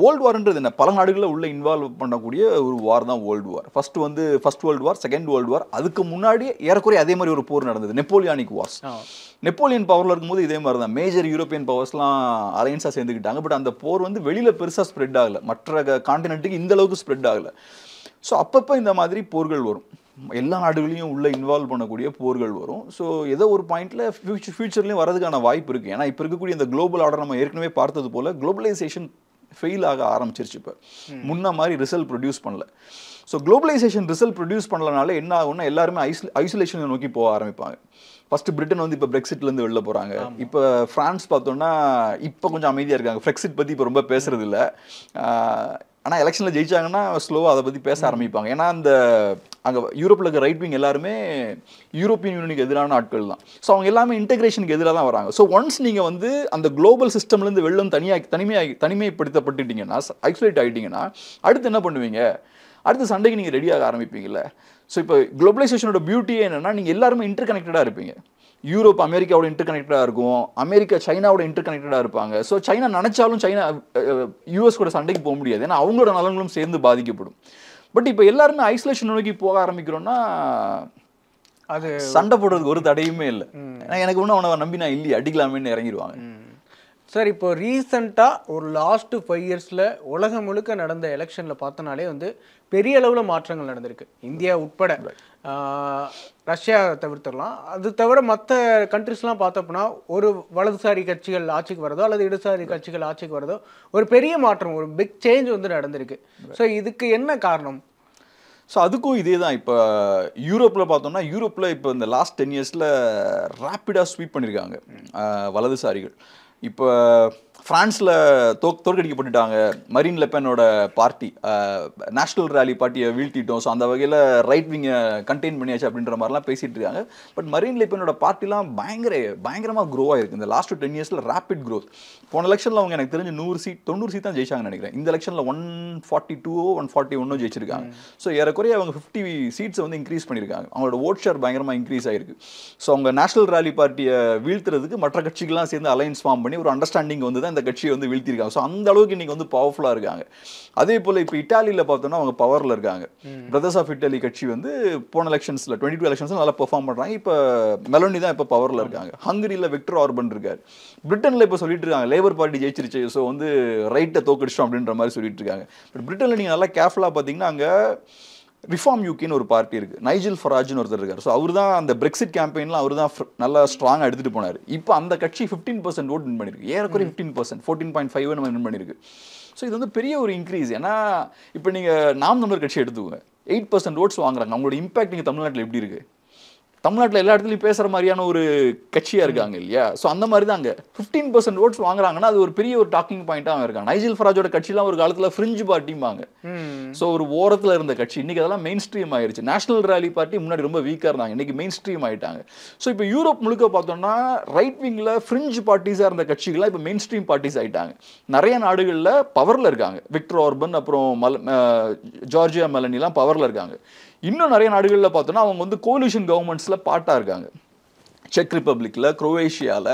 வேர்ல்டு வார்ன்றது என்ன பல நாடுகளில் உள்ள இன்வால்வ் பண்ணக்கூடிய ஒரு வார் தான் வேர்ல்டு வார் ஃபர்ஸ்ட் வந்து first world war second world war அதுக்கு முன்னாடி ஏறக்குறைய அதே மாதிரி ஒரு போர் நடந்தது நெப்போலியானிக் வார்ஸ் நெப்போலியன் பவரில் இருக்கும்போது இதே மாதிரி தான் மேஜர் யூரோப்பியன் பவர்ஸ்லாம் அலையன்ஸாக சேர்ந்துக்கிட்டாங்க பட் அந்த போர் வந்து வெளியில் பெருசாக ஸ்ப்ரெட் ஆகலை மற்ற காண்டினென்ட்டுக்கு இந்த அளவுக்கு ஸ்ப்ரெட் ஆகலை ஸோ அப்பப்போ இந்த மாதிரி போர்கள் வரும் எல்லா நாடுகளையும் உள்ளே இன்வால்வ் பண்ணக்கூடிய போர்கள் வரும் ஸோ ஏதோ ஒரு பாயிண்ட்ல ஃபியூச்சர் ஃபியூச்சர்லேயும் வரதுக்கான வாய்ப்பு இருக்குது ஏன்னா இப்போ இருக்கக்கூடிய இந்த குளோபல் ஆர்டர் நம்ம ஏற்கனவே பார்த்தது போல் குளோபலைசேஷன் ஃபெயில் ஆக ஆரம்பிச்சிருச்சு இப்போ முன்ன மாதிரி ரிசல்ட் ப்ரொடியூஸ் பண்ணல ஸோ குளோபலைசேஷன் ரிசல்ட் ப்ரொடியூஸ் பண்ணலனால என்ன ஆகும்னா எல்லாருமே ஐஸ் ஐசோலேஷனை நோக்கி போக ஆரம்பிப்பாங்க ஃபஸ்ட்டு பிரிட்டன் வந்து இப்போ பிரெக்சிட்லேருந்து வெளில போகிறாங்க இப்போ ஃப்ரான்ஸ் பார்த்தோன்னா இப்போ கொஞ்சம் அமைதியாக இருக்காங்க பிரெக்சிட் பற்றி இப்போ ரொம்ப பேசுறது இல்லை ஆனால் எலெக்ஷனில் ஜெயிச்சாங்கன்னா ஸ்லோவாக அதை பற்றி பேச ஆரம்பிப்பாங்க ஏன்னா அந்த அங்கே யூரோப்பில் இருக்க ரைட் விங் எல்லாருமே யூரோப்பியன் யூனியனுக்கு எதிரான ஆட்கள் தான் ஸோ அவங்க எல்லாமே இன்டெகிரேஷனுக்கு எதிராக தான் வராங்க ஸோ ஒன்ஸ் நீங்கள் வந்து அந்த குளோபல் சிஸ்டம்லேருந்து வெள்ளம் தனியாக தனிமையாக தனிமைப்படுத்தப்பட்டுட்டிங்கன்னா ஐசோலேட் ஆகிட்டிங்கன்னா அடுத்து என்ன பண்ணுவீங்க அடுத்த சண்டைக்கு நீங்கள் ரெடியாக ஆரம்பிப்பீங்கள்ல ஸோ இப்போ குளோபலைசேஷனோட பியூட்டியே என்னென்னா நீங்கள் எல்லாருமே இன்டர் கனெக்டடாக இருப்பீங்க யூரோப் அமெரிக்காவோட இன்டர் கனெக்டடாக இருக்கும் அமெரிக்கா சைனாவோட இன்டர் கனெக்டடாக இருப்பாங்க ஸோ சைனா நினச்சாலும் சைனா யூஎஸ் கூட சண்டைக்கு போக முடியாது ஏன்னா அவங்களோட நலன்களும் சேர்ந்து பாதிக்கப்படும் பட் இப்போ எல்லாருமே ஐசோலேஷன் நோக்கி போக ஆரம்பிக்கிறோம்னா அது சண்டை போடுறதுக்கு ஒரு தடையுமே இல்லை ஏன்னா எனக்கு ஒன்றும் அவனை நம்பி நான் இல்லையே அடிக்கலாமேன்னு இறங்கிடுவாங்க சார் இப்போ ரீசண்டாக ஒரு லாஸ்ட்டு ஃபைவ் இயர்ஸில் உலகம் முழுக்க நடந்த எலெக்ஷனில் பார்த்தனாலே வந்து பெரிய அளவில் மாற்றங்கள் நடந்திருக்கு இந்தியா உட்பட ரஷ்யா தவிர்த்துடலாம் அது தவிர மற்ற கண்ட்ரிஸ்லாம் பார்த்தோம்னா ஒரு வலதுசாரி கட்சிகள் ஆட்சிக்கு வரதோ அல்லது இடதுசாரி கட்சிகள் ஆட்சிக்கு வரதோ ஒரு பெரிய மாற்றம் ஒரு பிக் சேஞ்ச் வந்து நடந்திருக்கு ஸோ இதுக்கு என்ன காரணம் ஸோ அதுக்கும் இதே தான் இப்போ யூரோப்பில் பார்த்தோம்னா யூரோப்பில் இப்போ இந்த லாஸ்ட் டென் இயர்ஸில் ரேப்பிடாக ஸ்வீப் பண்ணியிருக்காங்க வலதுசாரிகள் இப்போ ஃப்ரான்ஸில் தோ தோற்கடிக்கப்பட்டுட்டாங்க மரீன் லெப்பனோட பார்ட்டி நேஷ்னல் ரேலி பார்ட்டியை வீழ்த்திட்டோம் ஸோ அந்த வகையில் ரைட் விங்கை கண்டெயின் பண்ணியாச்சு அப்படின்ற மாதிரிலாம் பேசிகிட்டு இருக்காங்க பட் மரீன் லெப்பனோட பார்ட்டிலாம் பயங்கர பயங்கரமாக க்ரோ ஆகிருக்கு இந்த லாஸ்ட் டென் இயர்ஸில் ரேப்பிட் க்ரோத் போன எலெக்ஷனில் அவங்க எனக்கு தெரிஞ்சு நூறு சீட் தொண்ணூறு சீட் தான் ஜெயிச்சாங்கன்னு நினைக்கிறேன் இந்த எலெக்ஷனில் one forty two one forty ஒன்றும் ஜெயிச்சிருக்காங்க ஸோ ஏறக்குறைய அவங்க ஃபிஃப்டி சீட்ஸை வந்து இன்க்ரீஸ் பண்ணியிருக்காங்க அவங்களோட ஓட் ஷேர் பயங்கரமாக இன்க்ரீஸ் ஆகிருக்கு ஸோ அவங்க நேஷனல் ரேலி பார்ட்டியை வீழ்த்துறதுக்கு மற்ற கட்சிகள்லாம் சேர்ந்து அலைன்ஸ் ஃபார்ம் பண்ணி ஒரு அண்டர்ஸ்டாண்டிங் வந்து தான் தான் இந்த கட்சியை வந்து வீழ்த்திருக்காங்க ஸோ அந்த அளவுக்கு இன்னைக்கு வந்து பவர்ஃபுல்லாக இருக்காங்க அதே போல் இப்போ இட்டாலியில் பார்த்தோம்னா அவங்க பவரில் இருக்காங்க பிரதர்ஸ் ஆஃப் இட்டாலி கட்சி வந்து போன எலெக்ஷன்ஸில் டுவெண்ட்டி டூ எலெக்ஷன்ஸில் நல்லா பெர்ஃபார்ம் பண்ணுறாங்க இப்போ மெலோனி தான் இப்போ பவரில் இருக்காங்க ஹங்கரியில் விக்டர் ஆர்பன் இருக்கார் பிரிட்டனில் இப்போ சொல்லிட்டு இருக்காங்க லேபர் பார்ட்டி ஜெயிச்சிருச்சு ஸோ வந்து ரைட்டை தோக்கடிச்சோம் அப்படின்ற மாதிரி சொல்லிட்டு இருக்காங்க பட் பிரிட்டனில் நீங்கள் நல்லா கேர்ஃபுல்லாக பார்த்தீங்கன்னா அங்கே ரிஃபார்ம் யூகேன்னு ஒரு பார்ட்டி இருக்குது நைஜில் ஃபராஜ்னு ஒருத்தர் இருக்கார் ஸோ அவர் தான் அந்த பிரெக்சிட் கேம்பெயினில் அவர் தான் நல்லா ஸ்ட்ராங்காக எடுத்துகிட்டு போனார் இப்போ அந்த கட்சி ஃபிஃப்டீன் பர்சன்ட் ஓட் வின் பண்ணியிருக்கு ஏறக்குறைய fifteen percent fourteen point five நம்ம வின் பண்ணியிருக்கு ஸோ இது வந்து பெரிய ஒரு இன்க்ரீஸ் ஏன்னா இப்போ நீங்கள் நாம் தமிழர் கட்சி எடுத்துக்கோங்க எயிட் பர்சன்ட் ஓட்ஸ் வாங்குறாங்க அவங்களோட இம்பாக்ட் நீங்கள் தமிழ்நாட்டில் எப்படி இருக்குது தமிழ்நாட்டில் எல்லா இடத்துலையும் பேசுகிற மாதிரியான ஒரு கட்சியாக இருக்காங்க இல்லையா ஸோ அந்த மாதிரி தான் அங்கே ஃபிஃப்டீன் பர்சன்ட் ஓட்ஸ் வாங்குறாங்கன்னா அது ஒரு பெரிய ஒரு டாக்கிங் பாயிண்ட்டாக அவங்க இருக்காங்க நைஜில் ஃபராஜோட கட்சிலாம் ஒரு காலத்தில் ஃப்ரிஞ்சு பார்ட்டிம்பாங்க ஸோ ஒரு ஓரத்தில் இருந்த கட்சி இன்றைக்கி அதெல்லாம் மெயின் ஸ்ட்ரீம் ஆயிடுச்சு நேஷனல் ரேலி பார்ட்டி முன்னாடி ரொம்ப வீக்காக இருந்தாங்க இன்றைக்கி மெயின் ஸ்ட்ரீம் ஆகிட்டாங்க ஸோ இப்போ யூரோப் முழுக்க பார்த்தோம்னா ரைட் விங்கில் ஃப்ரிஞ்சு பார்ட்டிஸாக இருந்த கட்சிகள்லாம் இப்போ மெயின் ஸ்ட்ரீம் பார்ட்டிஸ் ஆகிட்டாங்க நிறைய நாடுகளில் பவரில் இருக்காங்க விக்டர் ஆர்பன் அப்புறம் மல ஜார்ஜியா மெலனிலாம் பவரில் இருக்காங்க இன்னும் நிறைய நாடுகளில் பார்த்தோன்னா அவங்க வந்து கோலிஷன் கவர்மெண்ட்ஸில் பாட்டாக இருக்காங்க செக் ரிப்பப்ளிக்கில் குரோவேஷியாவில்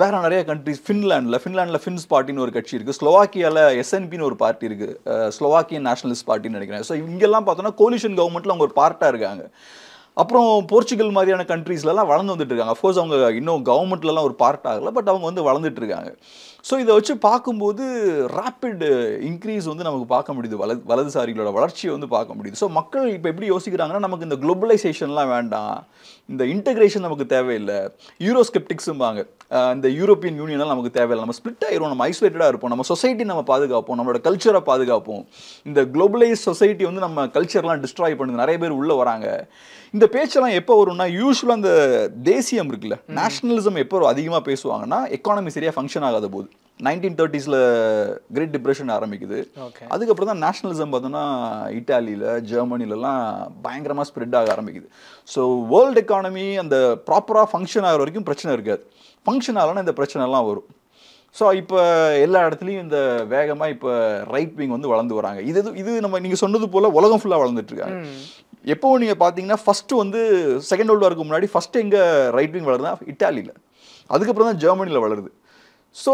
வேறு நிறைய கண்ட்ரிஸ் ஃபின்லாண்டில் ஃபின்லாண்டில் ஃபின்ஸ் பார்ட்டின்னு ஒரு கட்சி இருக்குது ஸ்லோவாக்கியாவில் எஸ்என்பின்னு ஒரு பார்ட்டி இருக்குது ஸ்லோவாக்கியன் நேஷனலிஸ்ட் பார்ட்டின்னு நினைக்கிறேன் ஸோ இங்கெல்லாம் பார்த்தோன்னா கோலிஷன் கவர்மெண்ட்டில் அவங்க ஒரு பார்ட்டாக இருக்காங்க அப்புறம் போர்ச்சுகல் மாதிரியான கண்ட்ரீஸ்லலாம் வளர்ந்து வந்துட்டுருக்காங்க அஃப்கோர்ஸ் அவங்க இன்னும் கவர்மெண்ட்லலாம் ஒரு பார்ட் ஆகலை பட் அவங்க வந்து வளர்ந்துட்டுருக்காங்க இருக்காங்க ஸோ இதை வச்சு பார்க்கும்போது ராப்பிட் இன்க்ரீஸ் வந்து நமக்கு பார்க்க முடியுது வலது வலதுசாரிகளோட வளர்ச்சியை வந்து பார்க்க முடியுது ஸோ மக்கள் இப்போ எப்படி யோசிக்கிறாங்கன்னா நமக்கு இந்த குளோபலைசேஷன்லாம் வேண்டாம் இந்த இன்டகிரேஷன் நமக்கு தேவையில்லை யூரோ ஸ்கெப்டிக்ஸும்பாங்க இந்த யூரோப்பியன் யூனியனால் நமக்கு தேவையில்லை நம்ம ஸ்பிளிட் ஆயிரும் நம்ம ஐசோலேட்டடாக இருப்போம் நம்ம சொசைட்டி நம்ம பாதுகாப்போம் நம்மளோட கல்ச்சரை பாதுகாப்போம் இந்த குளோபலைஸ் சொசைட்டி வந்து நம்ம கல்ச்சர்லாம் டிஸ்ட்ராய் பண்ணுது நிறைய பேர் உள்ளே வராங்க இந்த பேச்செல்லாம் எப்போ வரும்னா யூஸ்வலாக அந்த தேசியம் இருக்குல்ல நேஷனலிசம் எப்போ அதிகமாக பேசுவாங்கன்னா எக்கானமி சரியாக ஃபங்க்ஷன் ஆகாத போது நைன்டீன் தேர்ட்டிஸில் கிரேட் டிப்ரெஷன் ஆரம்பிக்குது அதுக்கப்புறம் தான் நேஷனலிசம் பார்த்தோன்னா இட்டாலியில் ஜெர்மனிலலாம் பயங்கரமாக ஸ்ப்ரெட் ஆக ஆரம்பிக்குது ஸோ வேர்ல்டு எக்கானமி அந்த ப்ராப்பராக ஃபங்க்ஷன் ஆகிற வரைக்கும் பிரச்சனை இருக்காது ஃபங்க்ஷன் ஆகலாம் இந்த பிரச்சனைலாம் வரும் ஸோ இப்போ எல்லா இடத்துலையும் இந்த வேகமாக இப்போ ரைட் விங் வந்து வளர்ந்து வராங்க இது இது நம்ம நீங்கள் சொன்னது போல் உலகம் ஃபுல்லாக வளர்ந்துட்டுருக்காங்க எப்போ நீங்கள் பார்த்தீங்கன்னா ஃபஸ்ட்டு வந்து செகண்ட் வேர்ல்டு வார்க்கு முன்னாடி ஃபஸ்ட்டு எங்கே ரைட் விங் வளருதா இட்டாலியில் அதுக்கப்புறம் தான் ஜெர்மனியில் வளருது ஸோ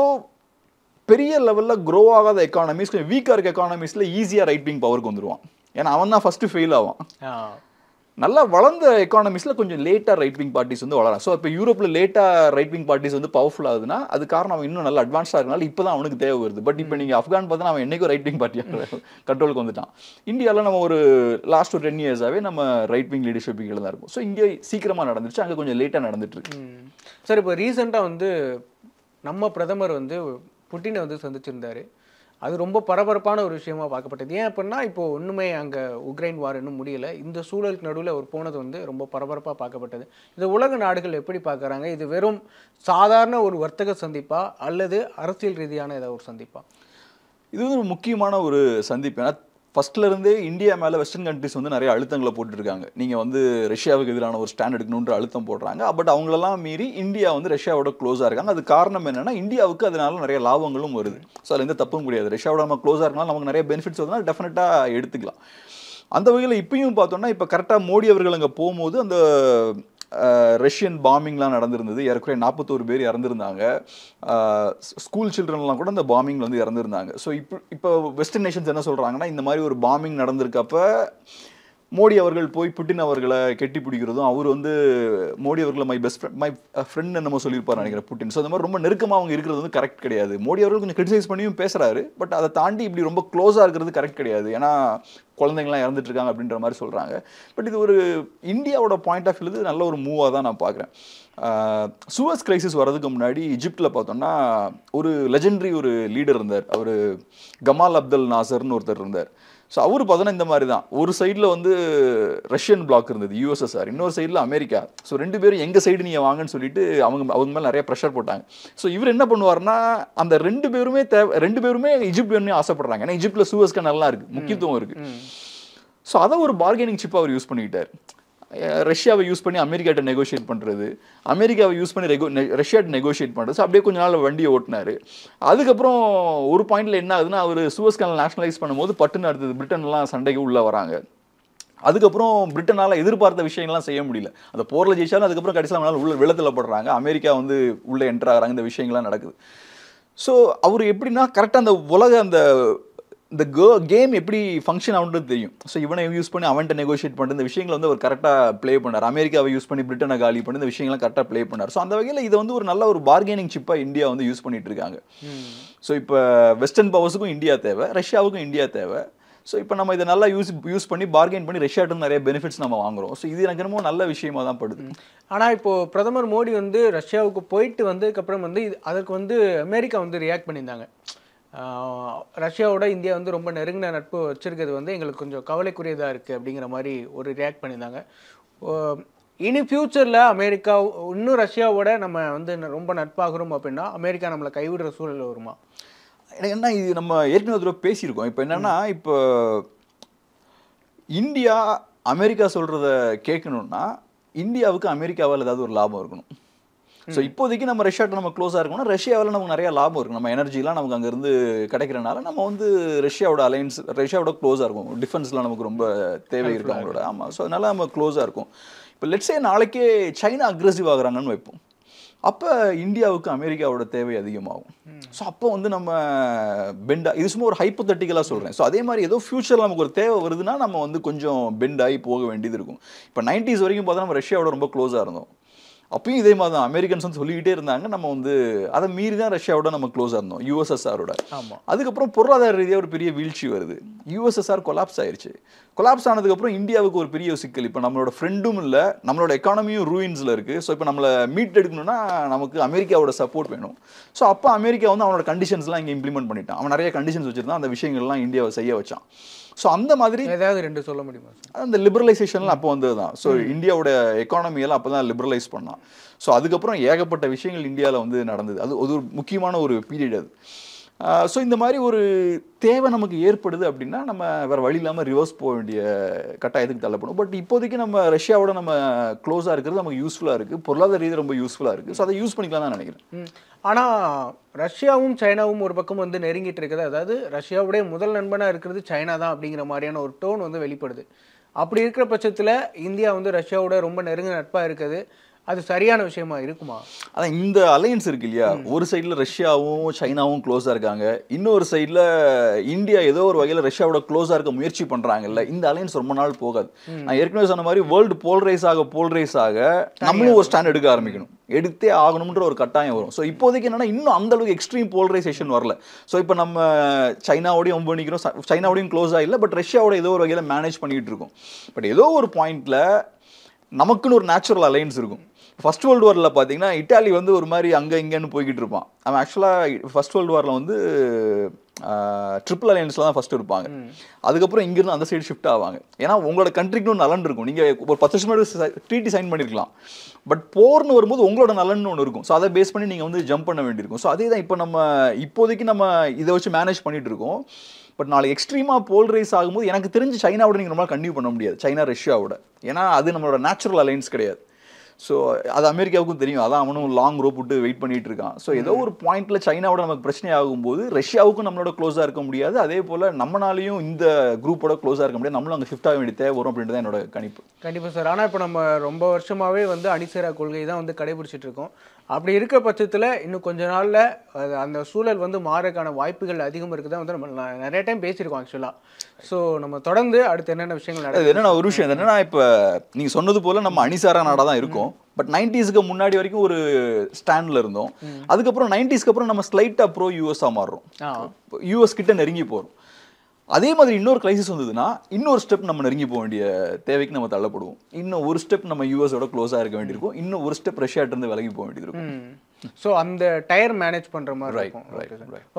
பெரிய லெவலில் க்ரோ ஆகாத எக்கானமிஸ் வீக்காக இருக்க எக்கானமிஸில் ஈஸியாக ரைட் விங் பவருக்கு வந்துடுவான் ஏன்னா அவன் தான் ஃபஸ்ட்டு ஃபெயில் ஆவான் நல்லா வளர்ந்த எக்கானமிஸில் கொஞ்சம் லேட்டாக ரைட் விங் பார்ட்டிஸ் வந்து வளரும் ஸோ இப்போ யூரோப்பில் லேட்டாக ரைட் விங் பார்ட்டிஸ் வந்து பவர்ஃபுல் ஆகுதுன்னா அது காரணம் அவன் இன்னும் நல்லா அட்வான்ஸாக இருந்தாலும் இப்போ தான் அவனுக்கு தேவை வருது பட் இப்போ நீங்கள் ஆஃப்கான் பார்த்தா அவன் என்றைக்கும் ரைட் விங் பார்ட்டியாக கண்ட்ரோலுக்கு வந்துட்டான் இந்தியாவில் நம்ம ஒரு லாஸ்ட் ஒரு டென் இயர்ஸாகவே நம்ம ரைட் விங் லீடர்ஷிப் தான் இருக்கும் ஸோ இங்கே சீக்கிரமாக நடந்துருச்சு அங்கே கொஞ்சம் லேட்டாக நடந்துட்டுருக்கு சார் இப்போ ரீசெண்டாக வந்து நம்ம பிரதமர் வந்து புட்டினை வந்து சந்திச்சிருந்தாரு அது ரொம்ப பரபரப்பான ஒரு விஷயமா பார்க்கப்பட்டது ஏன் அப்படின்னா இப்போது ஒன்றுமே அங்கே உக்ரைன் வார் இன்னும் முடியல இந்த சூழலுக்கு நடுவில் அவர் போனது வந்து ரொம்ப பரபரப்பாக பார்க்கப்பட்டது இந்த உலக நாடுகள் எப்படி பார்க்குறாங்க இது வெறும் சாதாரண ஒரு வர்த்தக சந்திப்பா அல்லது அரசியல் ரீதியான ஏதாவது ஒரு சந்திப்பா இது வந்து ஒரு முக்கியமான ஒரு சந்திப்பு ஏன்னா ஃபஸ்ட்லேருந்தே இந்தியா மேலே வெஸ்டர்ன் கண்ட்ரிஸ் வந்து நிறைய அழுத்தங்களை போட்டுருக்காங்க நீங்கள் வந்து ரஷ்யாவுக்கு எதிரான ஒரு ஸ்டாண்ட் எடுக்கணுன்ற அழுத்தம் போடுறாங்க பட் அவங்களெல்லாம் மீறி இந்தியா வந்து ரஷ்யாவோட க்ளோஸாக இருக்காங்க அது காரணம் என்னென்னா இந்தியாவுக்கு அதனால நிறைய லாபங்களும் வருது ஸோ அதில் எந்த தப்பும் கிடையாது ரஷ்யாவோட நம்ம க்ளோஸாக இருக்கனால நமக்கு நிறைய பெனிஃபிட்ஸ் வருதுன்னா டெஃபினட்டாக எடுத்துக்கலாம் அந்த வகையில் இப்பயும் பார்த்தோன்னா இப்போ கரெக்டாக மோடி அவர்கள் அங்கே போகும்போது அந்த ரஷ்யன் பாம்பிங்லாம் நடந்திருந்தது ஏறக்குறைய நாற்பத்தோரு பேர் இறந்துருந்தாங்க ஸ்கூல் சில்ட்ரன்லாம் கூட அந்த பாம்பிங்கில் வந்து இறந்துருந்தாங்க ஸோ இப்போ இப்போ வெஸ்டர்ன் நேஷன்ஸ் என்ன சொல்கிறாங்கன்னா இந்த மாதிரி ஒரு பாம்பிங் நடந்திருக்கப்ப மோடி அவர்கள் போய் புட்டின் அவர்களை கெட்டி பிடிக்கிறதும் அவர் வந்து மோடி அவர்களை my best friend my friend என்னமோ சொல்லியிருப்பார் நினைக்கிறேன் புட்டின் ஸோ அந்த மாதிரி ரொம்ப நெருக்கமாக அவங்க இருக்கிறது வந்து கரெக்ட் கிடையாது மோடி அவர்கள் கொஞ்சம் கிரிட்டிசைஸ் பண்ணியும் பேசுகிறாரு பட் அதை தாண்டி இப்படி ரொம்ப க்ளோஸாக இருக்கிறது கரெக்ட் கிடையாது ஏன்னா குழந்தைங்களாம் இறந்துட்டுருக்காங்க அப்படின்ற மாதிரி சொல்கிறாங்க பட் இது ஒரு இந்தியாவோட பாயிண்ட் ஆஃப் வியூ நல்ல ஒரு மூவாக தான் நான் பார்க்குறேன் சுவஸ் uh, கிரைசிஸ் வர்றதுக்கு முன்னாடி இஜிப்டில் பார்த்தோம்னா ஒரு லெஜெண்டரி ஒரு லீடர் இருந்தார் அவர் கமால் அப்துல் நாசர்னு ஒருத்தர் இருந்தார் ஸோ அவர் பார்த்தோன்னா இந்த மாதிரி தான் ஒரு சைடில் வந்து ரஷ்யன் பிளாக் இருந்தது யூஎஸ்எஸ்ஆர் இன்னொரு சைடில் அமெரிக்கா ஸோ ரெண்டு பேரும் எங்கள் சைடு நீங்கள் வாங்கன்னு சொல்லிட்டு அவங்க அவங்க மேலே நிறைய ப்ரெஷர் போட்டாங்க ஸோ இவர் என்ன பண்ணுவார்னா அந்த ரெண்டு பேருமே தேவை ரெண்டு பேருமே இஜிப்ட் வேணும் ஆசைப்படுறாங்க ஏன்னா இஜிப்டில் சூவஸ்க்கு நல்லா இருக்குது முக்கியத்துவம் இருக்குது ஸோ அதை ஒரு பார்கெனிங் சிப்பாக அவர் யூஸ் பண்ணிக்கிட்டார் ரஷ்யாவை யூஸ் பண்ணி அமெரிக்காட்ட நெகோஷியேட் பண்ணுறது அமெரிக்காவை யூஸ் பண்ணி ரெகோ ரஷ்யாட்ட நெகோஷியேட் பண்ணுறது ஸோ அப்படியே கொஞ்ச நாள் வண்டியை ஓட்டினார் அதுக்கப்புறம் ஒரு பாயிண்டில் என்ன ஆகுதுன்னா அவர் சூஸ் நேஷனலைஸ் பண்ணும்போது பட்டுன்னு அடுத்தது பிரிட்டன்லாம் சண்டைக்கு உள்ளே வராங்க அதுக்கப்புறம் பிரிட்டனால் எதிர்பார்த்த விஷயங்கள்லாம் செய்ய முடியல அந்த போரில் ஜெயிச்சாலும் அதுக்கப்புறம் கடைசியில் அவனால் உள்ள விளத்தில் படுறாங்க அமெரிக்கா வந்து உள்ளே என்ட்ராகிறாங்க இந்த விஷயங்கள்லாம் நடக்குது ஸோ அவர் எப்படின்னா கரெக்டாக அந்த உலக அந்த இந்த கே கேம் எப்படி ஃபங்க்ஷன் ஆகுன்றது தெரியும் ஸோ இவனை யூஸ் பண்ணி அவன்கிட்ட நெகோஷியேட் பண்ணுற இந்த விஷயங்களை வந்து அவர் கரெக்டாக ப்ளே பண்ணார் அமெரிக்காவை யூஸ் பண்ணி பிரிட்டனை காலி பண்ணி இந்த விஷயங்கள்லாம் கரெக்டாக ப்ளே பண்ணார் ஸோ அந்த வகையில் இதை வந்து ஒரு நல்ல ஒரு பார்கெனிங் சிப்பாக இந்தியா வந்து யூஸ் பண்ணிட்டு இருக்காங்க ஸோ இப்போ வெஸ்டர்ன் பவர்ஸுக்கும் இந்தியா தேவை ரஷ்யாவுக்கும் இந்தியா தேவை ஸோ இப்போ நம்ம இதை நல்லா யூஸ் யூஸ் பண்ணி பார்கெயின் பண்ணி ரஷ்யாட்டு நிறைய பெனிஃபிட்ஸ் நம்ம வாங்குறோம் ஸோ இது எனக்கு ரொம்ப நல்ல விஷயமா தான் படுது ஆனால் இப்போது பிரதமர் மோடி வந்து ரஷ்யாவுக்கு போயிட்டு வந்ததுக்கப்புறம் வந்து இது அதற்கு வந்து அமெரிக்கா வந்து ரியாக்ட் பண்ணியிருந்தாங்க ரஷ்யாவோட இந்தியா வந்து ரொம்ப நெருங்கின நட்பு வச்சுருக்கிறது வந்து எங்களுக்கு கொஞ்சம் கவலைக்குரியதாக இருக்குது அப்படிங்கிற மாதிரி ஒரு ரியாக்ட் பண்ணியிருந்தாங்க இனி ஃப்யூச்சரில் அமெரிக்கா இன்னும் ரஷ்யாவோட நம்ம வந்து ரொம்ப நட்பாகிறோம் அப்படின்னா அமெரிக்கா நம்மளை கைவிடுற சூழல் வருமா எனக்கு என்ன இது நம்ம ஏற்கனவே தடவை பேசியிருக்கோம் இப்போ என்னென்னா இப்போ இந்தியா அமெரிக்கா சொல்கிறத கேட்கணுன்னா இந்தியாவுக்கு அமெரிக்காவால் ஏதாவது ஒரு லாபம் இருக்கணும் ஸோ இப்போதைக்கு நம்ம ரஷ்யாட்ட நம்ம க்ளோஸாக இருக்கோம்னா ரஷ்யாவில் நமக்கு நிறைய லாபம் இருக்கும் நம்ம எனர்ஜிலாம் நமக்கு அங்கேருந்து கிடைக்கிறனால நம்ம வந்து ரஷ்யாவோட அலையன்ஸ் ரஷ்யாவோட க்ளோஸாக இருக்கும் டிஃபென்ஸ்லாம் நமக்கு ரொம்ப தேவை இருக்கும் அவங்களோட ஆமாம் ஸோ அதனால் நம்ம க்ளோஸாக இருக்கும் இப்போ லெட்ஸே நாளைக்கே சைனா அக்ரெசிவ் ஆகுறாங்கன்னு வைப்போம் அப்போ இந்தியாவுக்கு அமெரிக்காவோட தேவை அதிகமாகும் ஸோ அப்போ வந்து நம்ம பெண்டா இது சும்மா ஒரு ஹைப்போதட்டிக்கலாக சொல்கிறேன் ஸோ அதே மாதிரி ஏதோ ஃபியூச்சரில் நமக்கு ஒரு தேவை வருதுன்னா நம்ம வந்து கொஞ்சம் பெண்டாகி போக வேண்டியது இருக்கும் இப்போ நைன்டிஸ் வரைக்கும் பார்த்தா நம்ம ரஷ்யாவோட ரொம்ப க்ளோஸாக இருந்தோம் அப்பயும் இதே மாதிரி தான் அமெரிக்கன்ஸ் வந்து சொல்லிக்கிட்டே இருந்தாங்க நம்ம வந்து அதை மீறி தான் ரஷ்யாவோட நம்ம க்ளோஸாக இருந்தோம் யூஎஸ்எஸ்ஆரோட அதுக்கப்புறம் பொருளாதார ரீதியாக ஒரு பெரிய வீழ்ச்சி வருது யூஎஸ்எஸ்ஆர் கொலாப்ஸ் ஆயிடுச்சு கொலாப்ஸ் ஆனதுக்கப்புறம் இந்தியாவுக்கு ஒரு பெரிய சிக்கல் இப்போ நம்மளோட ஃப்ரெண்டும் இல்லை நம்மளோட எக்கானமியும் ரூயின்ஸில் இருக்குது ஸோ இப்போ நம்மளை மீட் எடுக்கணும்னா நமக்கு அமெரிக்காவோட சப்போர்ட் வேணும் ஸோ அப்போ அமெரிக்கா வந்து அவனோட கண்டிஷன்ஸ்லாம் இங்கே இம்ப்ளிமெண்ட் பண்ணிட்டான் அவன் நிறைய கண்டிஷன்ஸ் வச்சுருந்தான் அந்த விஷயங்கள்லாம் இந்தியாவை செய்ய வச்சான் ஸோ அந்த மாதிரி ஏதாவது ரெண்டு சொல்ல முடியுமா அந்த லிபரலைசேஷன்லாம் அப்போ வந்தது தான் ஸோ இந்தியாவோட எக்கானமியெல்லாம் அப்போ தான் லிபரலைஸ் பண்ணான் ஸோ அதுக்கப்புறம் ஏகப்பட்ட விஷயங்கள் இந்தியாவில் வந்து நடந்தது அது ஒரு முக்கியமான ஒரு பீரியட் அது ஸோ இந்த மாதிரி ஒரு தேவை நமக்கு ஏற்படுது அப்படின்னா நம்ம வேறு வழி இல்லாமல் ரிவர்ஸ் போக வேண்டிய கட்டாயத்துக்கு தள்ளப்படும் பட் இப்போதைக்கு நம்ம ரஷ்யாவோட நம்ம க்ளோஸாக இருக்கிறது நமக்கு யூஸ்ஃபுல்லாக இருக்குது பொருளாதார ரீதியாக ரொம்ப யூஸ்ஃபுல்லாக இருக்குது ஸோ அதை யூஸ் பண்ணிக்கலாம் தான் நினைக்கிறேன் ஆனால் ரஷ்யாவும் சைனாவும் ஒரு பக்கம் வந்து நெருங்கிட்டு இருக்குது அதாவது ரஷ்யாவுடைய முதல் நண்பனாக இருக்கிறது சைனா தான் அப்படிங்கிற மாதிரியான ஒரு டோன் வந்து வெளிப்படுது அப்படி இருக்கிற பட்சத்தில் இந்தியா வந்து ரஷ்யாவோட ரொம்ப நெருங்க நட்பாக இருக்குது அது சரியான விஷயமா இருக்குமா அதான் இந்த அலையன்ஸ் இருக்கு இல்லையா ஒரு சைடில் ரஷ்யாவும் சைனாவும் க்ளோஸாக இருக்காங்க இன்னொரு சைடில் இந்தியா ஏதோ ஒரு வகையில் ரஷ்யாவோட க்ளோஸாக இருக்க முயற்சி பண்ணுறாங்கல்ல இந்த அலையன்ஸ் ரொம்ப நாள் போகாது நான் ஏற்கனவே சொன்ன மாதிரி வேர்ல்டு போல்ரைஸ் ஆக போல்ரைஸ் ஆக நம்மளும் ஒரு ஸ்டாண்ட் எடுக்க ஆரம்பிக்கணும் எடுத்தே ஆகணும்ன்ற ஒரு கட்டாயம் வரும் ஸோ இப்போதைக்கு என்னன்னா இன்னும் அந்த அளவுக்கு எக்ஸ்ட்ரீம் போலரைசேஷன் வரல ஸோ இப்போ நம்ம சைனாவோடையும் ஒம்பு நிற்கிறோம் சைனாவோடையும் க்ளோஸ் ஆகல பட் ரஷ்யாவோட ஏதோ ஒரு வகையில் மேனேஜ் பண்ணிகிட்டு இருக்கோம் பட் ஏதோ ஒரு பாயிண்ட்டில் நமக்குன்னு ஒரு நேச்சுரல் அலையன்ஸ் இருக்கும் ஃபஸ்ட் வேர்ல்டு வாரில் பார்த்தீங்கன்னா இட்டாலி வந்து ஒரு மாதிரி அங்கே இங்கேன்னு போய்கிட்டு இருப்பான் அவன் ஆக்சுவலாக ஃபஸ்ட் வேர்ல்டு வாரில் வந்து ட்ரிப்பிள் அலையன்ஸில் தான் ஃபஸ்ட்டு இருப்பாங்க அதுக்கப்புறம் இங்கேருந்து அந்த சைடு ஷிஃப்ட் ஆவாங்க ஏன்னா உங்களோட கண்ட்ரிக்குன்னு நலன் இருக்கும் நீங்கள் ஒரு பத்து வருஷம் ட்ரீட்டி சைன் பண்ணியிருக்கலாம் பட் போர்னு வரும்போது உங்களோட நலன்னு ஒன்று இருக்கும் ஸோ அதை பேஸ் பண்ணி நீங்கள் வந்து ஜம்ப் பண்ண வேண்டியிருக்கும் ஸோ அதே தான் இப்போ நம்ம இப்போதைக்கு நம்ம இதை வச்சு மேனேஜ் பண்ணிகிட்டு இருக்கோம் பட் நாளைக்கு எக்ஸ்ட்ரீமாக போல் ரேஸ் ஆகும்போது எனக்கு தெரிஞ்சு சைனாவோட நீங்கள் நம்மளால் கண்டினியூ பண்ண முடியாது சைனா ரஷ்யாவோட ஏன்னா அது நம்மளோட நேச்சுரல் அலையன்ஸ் கிடையாது ஸோ அது அமெரிக்காவுக்கும் தெரியும் அதான் அவனும் லாங் ரோப் விட்டு வெயிட் பண்ணிட்டு இருக்கான் ஸோ ஏதோ ஒரு பாயிண்ட்ல சைனாவோட நமக்கு பிரச்சனை ஆகும்போது ரஷ்யாவுக்கும் நம்மளோட க்ளோஸாக இருக்க முடியாது அதே போல் நம்மளாலையும் இந்த குரூப்போட க்ளோஸாக இருக்க முடியாது நம்மளும் அங்கே ஷிஃப்ட் ஆக வேண்டிய தேவை வரும் அப்படின்றது என்னோட கணிப்பு கண்டிப்பாக சார் ஆனால் இப்போ நம்ம ரொம்ப வருஷமாகவே வந்து அணிசேரா கொள்கை தான் வந்து கடைபிடிச்சிட்டு இருக்கோம் அப்படி இருக்க பட்சத்தில் இன்னும் கொஞ்ச நாளில் அந்த சூழல் வந்து மாறக்கான வாய்ப்புகள் அதிகம் தான் வந்து நம்ம நிறைய டைம் பேசியிருக்கோம் ஆக்சுவலாக ஸோ நம்ம தொடர்ந்து அடுத்து என்னென்ன விஷயங்கள் நடக்குது என்னென்ன ஒரு விஷயம் என்னென்னா இப்போ நீங்கள் சொன்னது போல் நம்ம அணிசாரா நாடாக தான் இருக்கோம் பட் நைன்டிஸ்க்கு முன்னாடி வரைக்கும் ஒரு ஸ்டாண்டில் இருந்தோம் அதுக்கப்புறம் நைன்டிஸ்க்கு அப்புறம் நம்ம ஸ்லைட்டாக ப்ரோ யூஎஸ்ஸாக மாறுறோம் யூஎஸ் கிட்ட நெருங்கி போகிறோம் அதே மாதிரி இன்னொரு கிரைசிஸ் வந்ததுன்னா இன்னொரு ஸ்டெப் நம்ம நெருங்கி போக வேண்டிய தேவைக்கு நம்ம தள்ளப்படுவோம் இன்னும் ஒரு ஸ்டெப் நம்ம யூஎஸோட க்ளோஸாக இருக்க வேண்டியிருக்கும் இன்னும் ஒரு ஸ்டெப் ரஷ்யாட்டிருந்து விலகி போக வேண்டியது இருக்கும் ஸோ அந்த டயர் மேனேஜ் பண்ணுற மாதிரி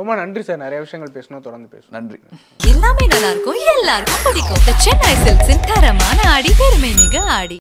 ரொம்ப நன்றி சார் நிறைய விஷயங்கள் பேசணும் தொடர்ந்து பேசணும் நன்றி எல்லாமே நல்லா இருக்கும் எல்லாருக்கும் பிடிக்கும் தரமான ஆடி பெருமை மிக ஆடி